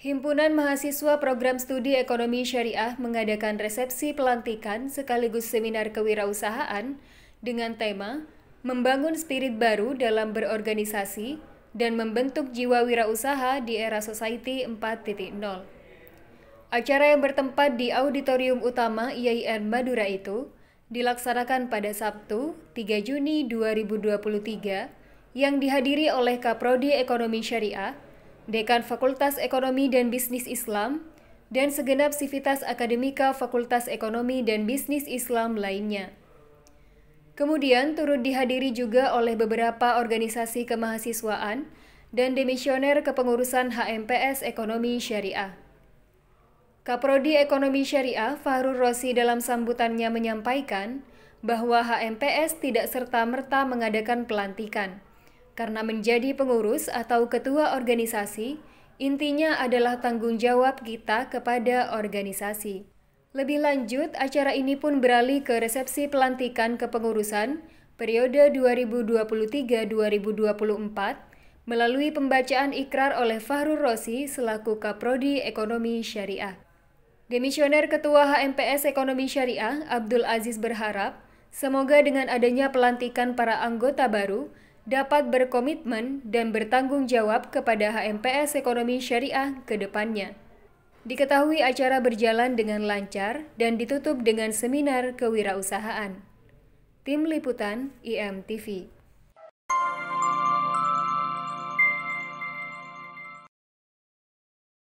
Himpunan Mahasiswa Program Studi Ekonomi Syariah mengadakan resepsi pelantikan sekaligus seminar kewirausahaan dengan tema Membangun Spirit Baru dalam Berorganisasi dan Membentuk Jiwa Wirausaha di Era Society 4.0. Acara yang bertempat di Auditorium Utama IAIN e Madura itu dilaksanakan pada Sabtu 3 Juni 2023 yang dihadiri oleh Kaprodi Ekonomi Syariah, Dekan Fakultas Ekonomi dan Bisnis Islam, dan segenap sivitas akademika Fakultas Ekonomi dan Bisnis Islam lainnya. Kemudian turut dihadiri juga oleh beberapa organisasi kemahasiswaan dan demisioner kepengurusan HMPS Ekonomi Syariah. Kaprodi Ekonomi Syariah Fahrul Rosi dalam sambutannya menyampaikan bahwa HMPS tidak serta-merta mengadakan pelantikan. Karena menjadi pengurus atau ketua organisasi, intinya adalah tanggung jawab kita kepada organisasi. Lebih lanjut, acara ini pun beralih ke resepsi pelantikan kepengurusan periode 2023-2024 melalui pembacaan ikrar oleh Fahrul Rosi selaku Kaprodi Ekonomi Syariah. Demisioner Ketua HMPS Ekonomi Syariah, Abdul Aziz berharap, semoga dengan adanya pelantikan para anggota baru, dapat berkomitmen dan bertanggung jawab kepada HMPS Ekonomi Syariah ke depannya. Diketahui acara berjalan dengan lancar dan ditutup dengan seminar kewirausahaan. Tim Liputan IMTV